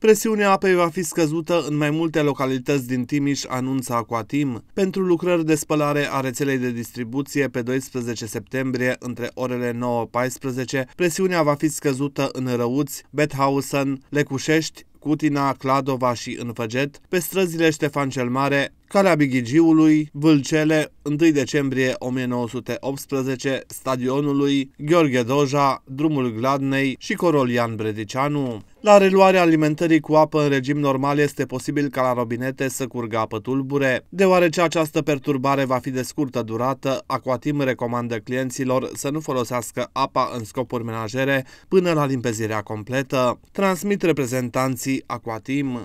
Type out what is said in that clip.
Presiunea apei va fi scăzută în mai multe localități din Timiș, anunță Aquatim, pentru lucrări de spălare a rețelei de distribuție pe 12 septembrie între orele 9-14. Presiunea va fi scăzută în Răuți, Bethausen, Lecușești, Cutina, Cladova și în Făget, pe străzile Ștefan cel Mare, Calea Bighigiului, Vâlcele, 1 decembrie 1918, Stadionului, Gheorghe Doja, Drumul Gladnei și Corolian Bredicianu. La reluarea alimentării cu apă în regim normal este posibil ca la robinete să curgă apă tulbure. Deoarece această perturbare va fi de scurtă durată, Aquatim recomandă clienților să nu folosească apa în scopuri menajere până la limpezirea completă. Transmit reprezentanții Aquatim.